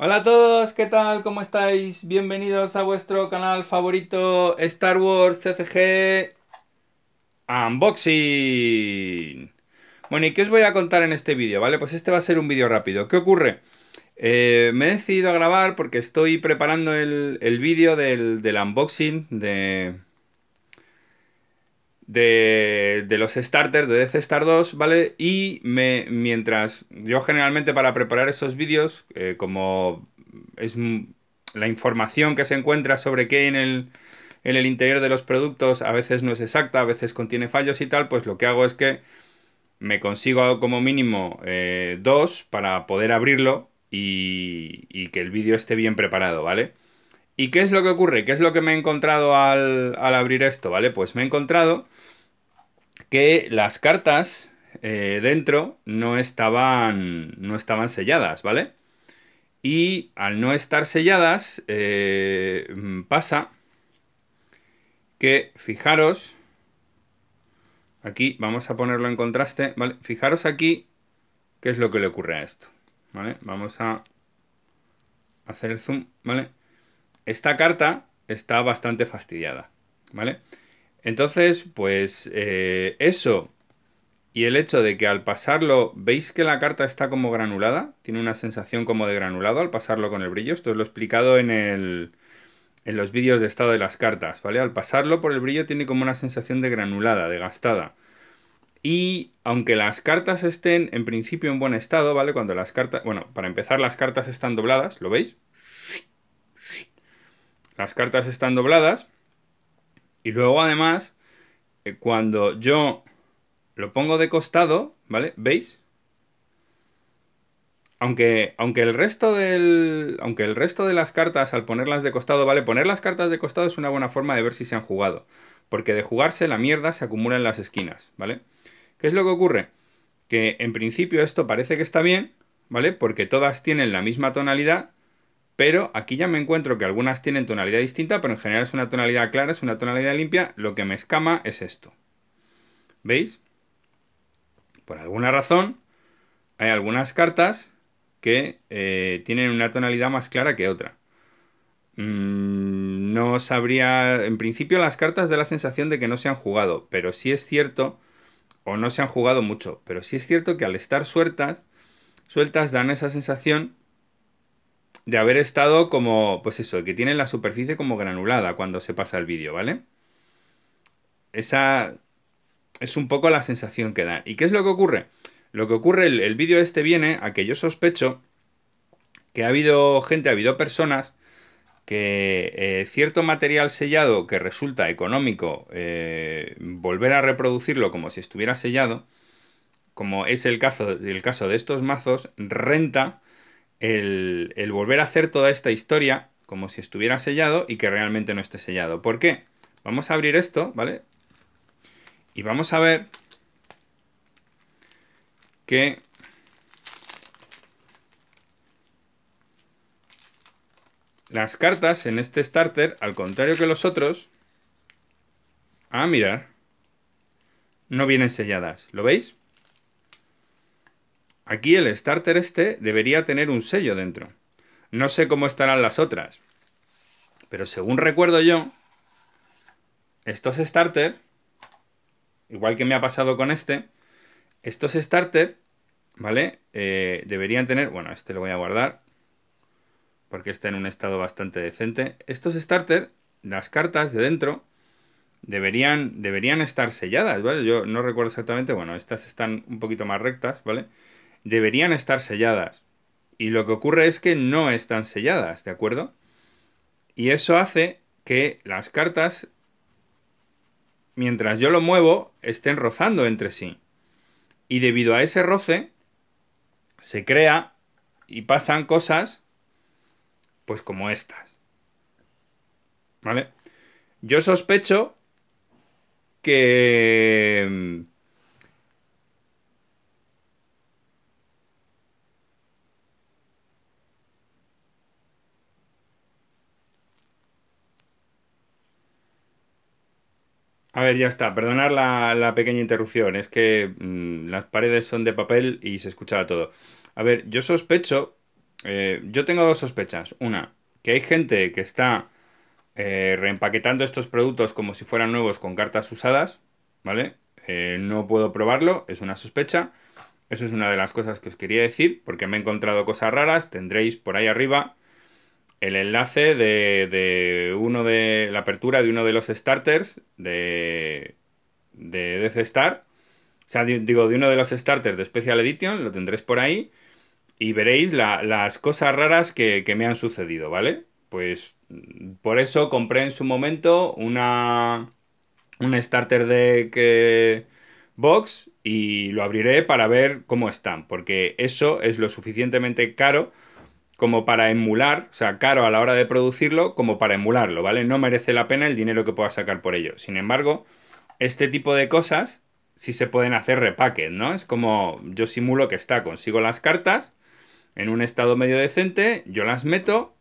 Hola a todos, ¿qué tal? ¿Cómo estáis? Bienvenidos a vuestro canal favorito Star Wars CCG Unboxing. Bueno, ¿y qué os voy a contar en este vídeo? ¿Vale? Pues este va a ser un vídeo rápido. ¿Qué ocurre? Eh, me he decidido a grabar porque estoy preparando el, vídeo del unboxing de, de, de, los starters de Death Star 2, ¿vale? Y me, mientras yo generalmente para preparar esos vídeos, eh, como es la información que se encuentra sobre qué en el, el interior de los productos a veces no es exacta, a veces contiene fallos y tal, pues lo que hago es que me consigo como mínimo eh, dos para poder abrirlo y, y que el vídeo esté bien preparado, ¿vale? ¿Y qué es lo que ocurre? ¿Qué es lo que me he encontrado al, al abrir esto, ¿vale? Pues me he encontrado que las cartas eh, dentro no estaban, no estaban selladas, ¿vale? Y al no estar selladas, eh, mm, pasa que, fijaros, aquí vamos a ponerlo en contraste, ¿vale? Fijaros aquí qué es lo que le ocurre a esto, ¿vale? Vamos a hacer el zoom, ¿vale? Esta carta está bastante fastidiada, ¿vale? vale entonces, pues eh, eso y el hecho de que al pasarlo, ¿veis que la carta está como granulada? Tiene una sensación como de granulado al pasarlo con el brillo. Esto os lo he explicado en, el, en los vídeos de estado de las cartas, ¿vale? Al pasarlo por el brillo tiene como una sensación de granulada, de gastada. Y aunque las cartas estén en principio en buen estado, ¿vale? Cuando las cartas... Bueno, para empezar las cartas están dobladas, ¿lo veis? Las cartas están dobladas y luego además, eh, cuando yo lo pongo de costado, ¿vale? ¿Veis? Aunque, aunque, el resto del, aunque el resto de las cartas, al ponerlas de costado, ¿vale? Poner las cartas de costado es una buena forma de ver si se han jugado. Porque de jugarse, la mierda se acumula en las esquinas, ¿vale? ¿Qué es lo que ocurre? Que en principio esto parece que está bien, ¿vale? Porque todas tienen la misma tonalidad pero aquí ya me encuentro que algunas tienen tonalidad distinta, pero en general es una tonalidad clara, es una tonalidad limpia. Lo que me escama es esto. ¿Veis? Por alguna razón, hay algunas cartas que eh, tienen una tonalidad más clara que otra. Mm, no sabría... En principio las cartas da la sensación de que no se han jugado, pero sí es cierto, o no se han jugado mucho, pero sí es cierto que al estar sueltas, sueltas dan esa sensación de haber estado como, pues eso, que tiene la superficie como granulada cuando se pasa el vídeo, ¿vale? Esa es un poco la sensación que da. ¿Y qué es lo que ocurre? Lo que ocurre, el, vídeo este viene a que yo sospecho que ha habido gente, ha habido personas que eh, cierto material sellado que resulta económico eh, volver a reproducirlo como si estuviera sellado, como es el caso, el caso de estos mazos, renta el, volver a hacer toda esta historia como si estuviera sellado y que realmente no esté sellado. ¿Por qué? Vamos a abrir esto, ¿vale? Y vamos a ver que las cartas en este starter, al contrario que los otros, a ah, mirar, no vienen selladas. ¿Lo veis? Aquí el starter este debería tener un sello dentro. No sé cómo estarán las otras. Pero según recuerdo yo, estos starter, igual que me ha pasado con este, estos starter, ¿vale? Eh, deberían tener, bueno, este lo voy a guardar, porque está en un estado bastante decente. Estos starter, las cartas de dentro, deberían, deberían estar selladas, ¿vale? Yo no recuerdo exactamente, bueno, estas están un poquito más rectas, ¿vale? vale deberían estar selladas. Y lo que ocurre es que no están selladas, ¿de acuerdo? Y eso hace que las cartas, mientras yo lo muevo, estén rozando entre sí. Y debido a ese roce, se crea y pasan cosas, pues como estas. ¿Vale? Yo sospecho que A ver, ya está. Perdonar la, pequeña interrupción. Es que mm, las paredes son de papel y se escuchaba todo. A ver, yo sospecho. Eh, yo tengo dos sospechas. Una, que hay gente que está eh, reempaquetando estos productos como si fueran nuevos con cartas usadas. ¿Vale? Eh, no puedo probarlo, es una sospecha. Eso es una de las cosas que os quería decir, porque me he encontrado cosas raras. Tendréis por ahí arriba el enlace de, de, uno de la apertura de uno de los starters de, de Death Star. O sea, digo, de uno de los starters de Special Edition, lo tendréis por ahí. Y veréis las cosas raras que, me han sucedido, ¿vale? Pues mm, por eso compré en su momento una, un starter de que, box y lo abriré para ver cómo están, porque eso es lo suficientemente caro como para emular, o sea, caro a la hora de producirlo como para emularlo, ¿vale? No merece la pena el dinero que pueda sacar por ello. Sin embargo, este tipo de cosas sí se pueden hacer repacket, ¿no? Es como yo simulo que está, consigo las cartas en un estado medio decente, yo las meto,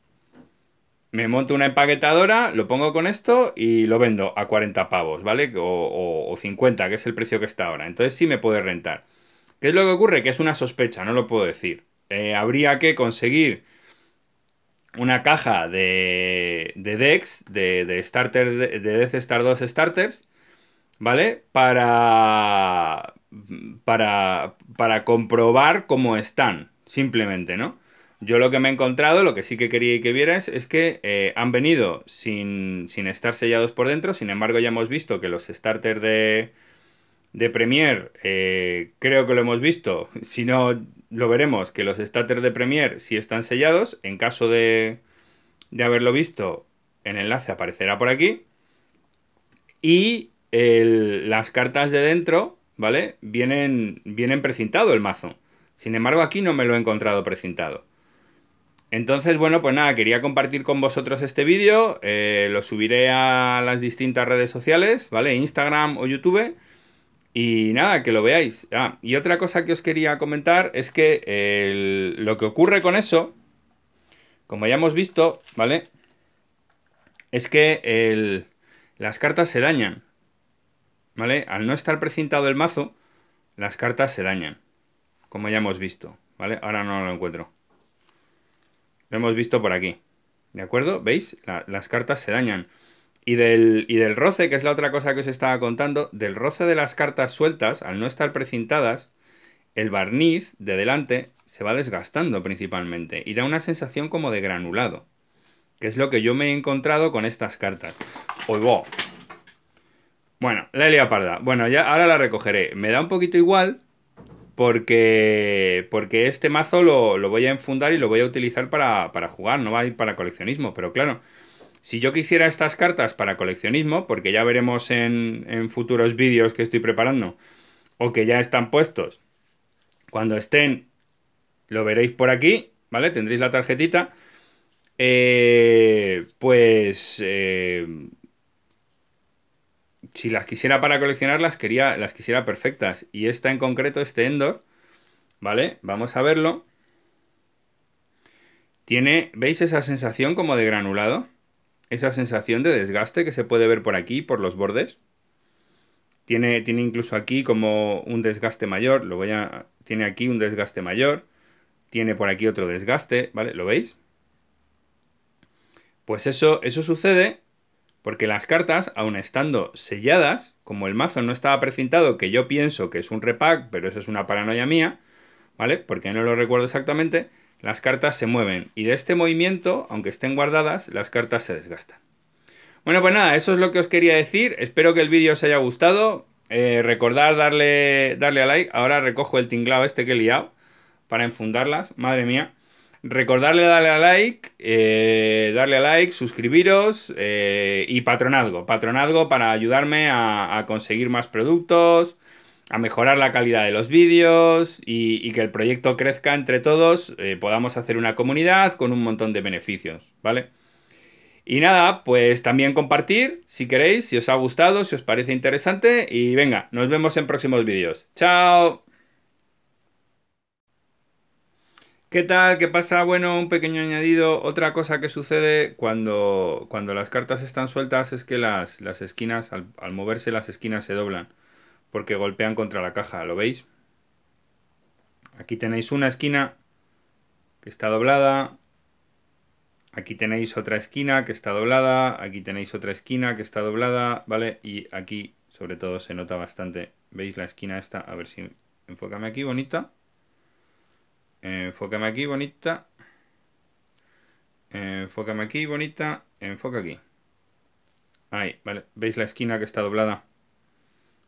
me monto una empaquetadora, lo pongo con esto y lo vendo a 40 pavos, ¿vale? O, 50, que es el precio que está ahora. Entonces sí me puede rentar. ¿Qué es lo que ocurre? Que es una sospecha, no lo puedo decir. Eh, habría que conseguir una caja de, de decks, de, de, starter, de, Death Star 2 starters, ¿vale? Para, para, para comprobar cómo están, simplemente, ¿no? Yo lo que me he encontrado, lo que sí que quería que vieras, es que eh, han venido sin, sin, estar sellados por dentro, sin embargo ya hemos visto que los starters de, de Premiere, eh, creo que lo hemos visto, si no lo veremos, que los starters de premier si están sellados. En caso de, de haberlo visto, el enlace aparecerá por aquí. Y el, las cartas de dentro, ¿vale? Vienen, vienen precintado el mazo. Sin embargo, aquí no me lo he encontrado precintado. Entonces, bueno, pues nada, quería compartir con vosotros este vídeo. Eh, lo subiré a las distintas redes sociales, ¿vale? Instagram o YouTube. Y nada, que lo veáis. Ah, y otra cosa que os quería comentar es que lo que ocurre con eso, como ya hemos visto, ¿vale? Es que las cartas se dañan. ¿Vale? Al no estar precintado el mazo, las cartas se dañan. Como ya hemos visto, ¿vale? Ahora no lo encuentro. Lo hemos visto por aquí. ¿De acuerdo? ¿Veis? las cartas se dañan. Y del, y del roce, que es la otra cosa que os estaba contando, del roce de las cartas sueltas, al no estar precintadas, el barniz de delante se va desgastando principalmente y da una sensación como de granulado, que es lo que yo me he encontrado con estas cartas. ¡Oh, Bueno, la he parda. Bueno, ya ahora la recogeré. Me da un poquito igual porque, porque este mazo lo, lo voy a enfundar y lo voy a utilizar para, para jugar, no va a ir para coleccionismo, pero claro si yo quisiera estas cartas para coleccionismo, porque ya veremos en, futuros vídeos que estoy preparando, o que ya están puestos, cuando estén, lo veréis por aquí, ¿vale? Tendréis la tarjetita. Eh, pues... Eh, si las quisiera para coleccionar, las, quería, las quisiera perfectas. Y esta en concreto, este Endor, ¿vale? Vamos a verlo. Tiene, ¿veis esa sensación como de granulado? esa sensación de desgaste que se puede ver por aquí, por los bordes. Tiene, tiene incluso aquí como un desgaste mayor, lo voy a, tiene aquí un desgaste mayor, tiene por aquí otro desgaste, ¿vale? ¿Lo veis? Pues eso, eso sucede porque las cartas, aun estando selladas, como el mazo no estaba precintado, que yo pienso que es un repack, pero eso es una paranoia mía, ¿vale? Porque no lo recuerdo exactamente, las cartas se mueven y de este movimiento, aunque estén guardadas, las cartas se desgastan. Bueno, pues nada, eso es lo que os quería decir. Espero que el vídeo os haya gustado. Eh, recordad darle, darle a like. Ahora recojo el tinglado este que he liado para enfundarlas. Madre mía. Recordarle darle a like, eh, darle a like, suscribiros eh, y patronazgo. Patronazgo para ayudarme a conseguir más productos, a mejorar la calidad de los vídeos y, que el proyecto crezca entre todos, eh, podamos hacer una comunidad con un montón de beneficios, ¿vale? Y nada, pues también compartir si queréis, si os ha gustado, si os parece interesante. Y venga, nos vemos en próximos vídeos. ¡Chao! ¿Qué tal? ¿Qué pasa? Bueno, un pequeño añadido. Otra cosa que sucede cuando, cuando las cartas están sueltas es que las, esquinas, al moverse las esquinas se doblan porque golpean contra la caja, ¿lo veis? Aquí tenéis una esquina que está doblada, aquí tenéis otra esquina que está doblada, aquí tenéis otra esquina que está doblada, ¿vale? Y aquí sobre todo se nota bastante, ¿veis la esquina esta? A ver si enfócame aquí, bonita. Enfócame aquí, bonita. Enfócame aquí, bonita. Enfoca aquí. Ahí, ¿vale? ¿Veis la esquina que está doblada?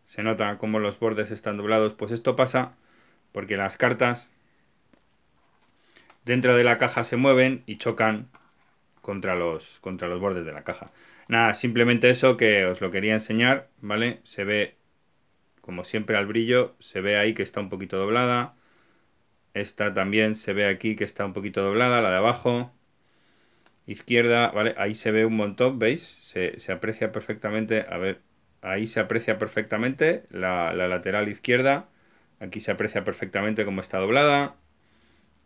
se nota cómo los bordes están doblados. Pues esto pasa porque las cartas dentro de la caja se mueven y chocan contra los, contra los bordes de la caja. Nada, simplemente eso que os lo quería enseñar, ¿vale? Se ve, como siempre al brillo, se ve ahí que está un poquito doblada. Esta también se ve aquí que está un poquito doblada, la de abajo. Izquierda, ¿vale? Ahí se ve un montón, ¿veis? se aprecia perfectamente. A ver, ahí se aprecia perfectamente la, lateral izquierda. Aquí se aprecia perfectamente cómo está doblada.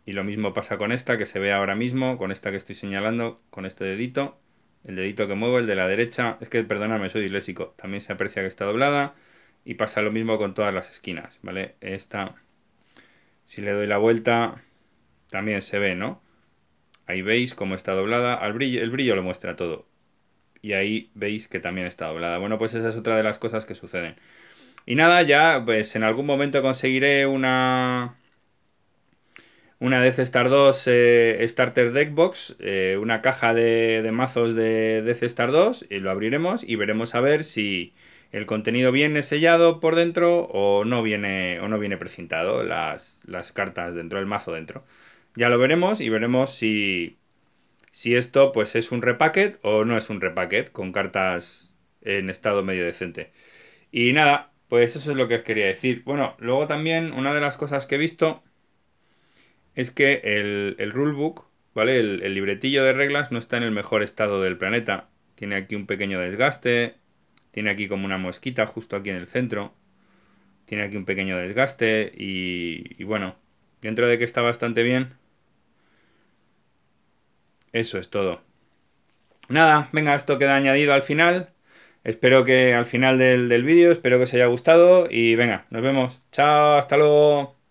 Y lo mismo pasa con esta que se ve ahora mismo, con esta que estoy señalando, con este dedito. El dedito que muevo, el de la derecha. Es que, perdóname, soy ilésico. También se aprecia que está doblada. Y pasa lo mismo con todas las esquinas, ¿vale? Esta, si le doy la vuelta, también se ve, ¿no? Ahí veis cómo está doblada. El brillo, el brillo lo muestra todo y ahí veis que también está doblada. Bueno, pues esa es otra de las cosas que suceden. Y nada, ya pues en algún momento conseguiré una... Una Death Star 2 eh, Starter Deck Box. Eh, una caja de, de, mazos de Death Star 2, y lo abriremos y veremos a ver si el contenido viene sellado por dentro o no viene, o no viene precintado, las, las cartas dentro, el mazo dentro. Ya lo veremos y veremos si, si esto pues es un repacket o no es un repacket con cartas en estado medio decente. Y nada, pues eso es lo que os quería decir. Bueno, luego también una de las cosas que he visto es que el, el rulebook, ¿vale? El, el libretillo de reglas no está en el mejor estado del planeta. Tiene aquí un pequeño desgaste, tiene aquí como una mosquita justo aquí en el centro. Tiene aquí un pequeño desgaste y, y bueno, dentro de que está bastante bien, eso es todo. Nada, venga, esto queda añadido al final. Espero que al final del, vídeo, espero que os haya gustado y venga, nos vemos. Chao, hasta luego.